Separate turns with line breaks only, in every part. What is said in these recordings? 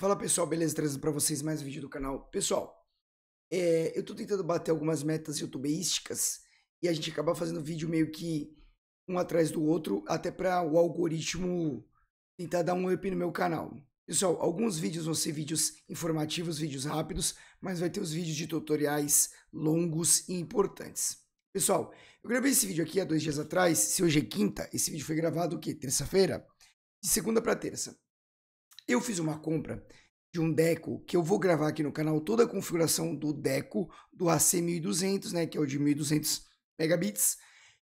Fala pessoal, beleza? Trazendo para vocês mais um vídeo do canal. Pessoal, é, eu estou tentando bater algumas metas youtubeísticas e a gente acaba fazendo vídeo meio que um atrás do outro, até para o algoritmo tentar dar um up no meu canal. Pessoal, alguns vídeos vão ser vídeos informativos, vídeos rápidos, mas vai ter os vídeos de tutoriais longos e importantes. Pessoal, eu gravei esse vídeo aqui há dois dias atrás, se hoje é quinta, esse vídeo foi gravado o quê? Terça-feira? De segunda para terça. Eu fiz uma compra de um Deco, que eu vou gravar aqui no canal toda a configuração do Deco, do AC1200, né, que é o de 1200 megabits,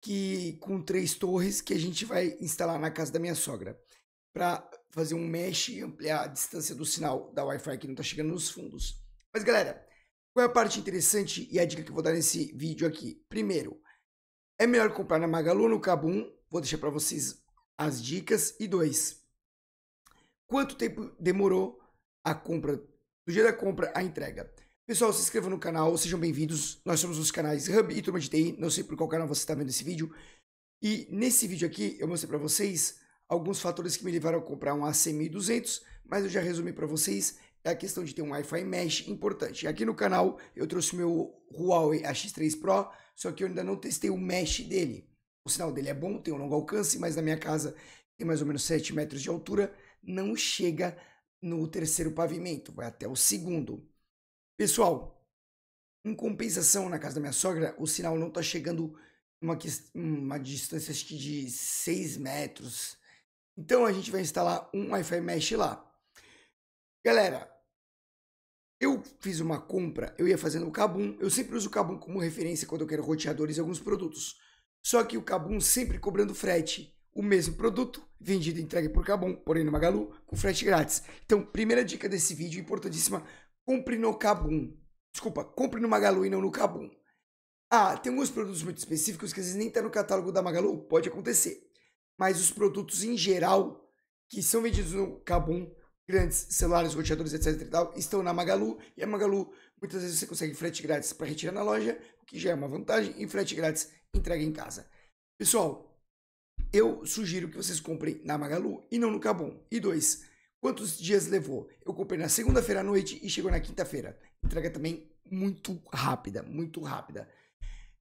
que com três torres que a gente vai instalar na casa da minha sogra, para fazer um mesh e ampliar a distância do sinal da Wi-Fi que não está chegando nos fundos. Mas galera, qual é a parte interessante e a dica que eu vou dar nesse vídeo aqui? Primeiro, é melhor comprar na Magalu no Cabum, vou deixar para vocês as dicas. E dois, quanto tempo demorou a compra, do dia da compra à entrega. Pessoal, se inscreva no canal, sejam bem-vindos. Nós somos os canais Hub e Turma de TI. Não sei por qual canal você está vendo esse vídeo. E nesse vídeo aqui eu mostrei para vocês alguns fatores que me levaram a comprar um AC1200, mas eu já resumi para vocês é a questão de ter um Wi-Fi Mesh importante. Aqui no canal eu trouxe meu Huawei AX3 Pro, só que eu ainda não testei o Mesh dele. O sinal dele é bom, tem um longo alcance, mas na minha casa tem mais ou menos 7 metros de altura, não chega no terceiro pavimento, vai até o segundo. Pessoal, em compensação, na casa da minha sogra, o sinal não está chegando uma, uma distância acho que de 6 metros. Então a gente vai instalar um Wi-Fi Mesh lá. Galera, eu fiz uma compra, eu ia fazendo o Kabum. Eu sempre uso o Kabum como referência quando eu quero roteadores e alguns produtos. Só que o Kabum sempre cobrando frete o mesmo produto vendido e entregue por Cabum, porém no Magalu, com frete grátis. Então, primeira dica desse vídeo, importantíssima, compre no Cabum. Desculpa, compre no Magalu e não no Cabum. Ah, tem alguns produtos muito específicos que às vezes nem está no catálogo da Magalu, pode acontecer. Mas os produtos em geral que são vendidos no Cabum, grandes celulares, roteadores, etc e tal, estão na Magalu e a Magalu muitas vezes você consegue frete grátis para retirar na loja, o que já é uma vantagem, e frete grátis entrega em casa. Pessoal, eu sugiro que vocês comprem na Magalu e não no Cabum. E dois, quantos dias levou? Eu comprei na segunda-feira à noite e chegou na quinta-feira. Entrega também muito rápida, muito rápida.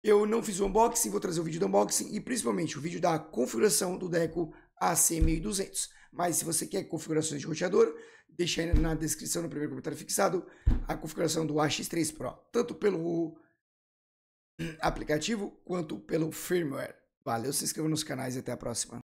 Eu não fiz o unboxing, vou trazer o vídeo do unboxing e principalmente o vídeo da configuração do Deco AC1200. Mas se você quer configurações de roteador, deixa aí na descrição, no primeiro comentário fixado, a configuração do AX3 Pro, tanto pelo aplicativo quanto pelo firmware. Valeu, se inscreva nos canais e até a próxima.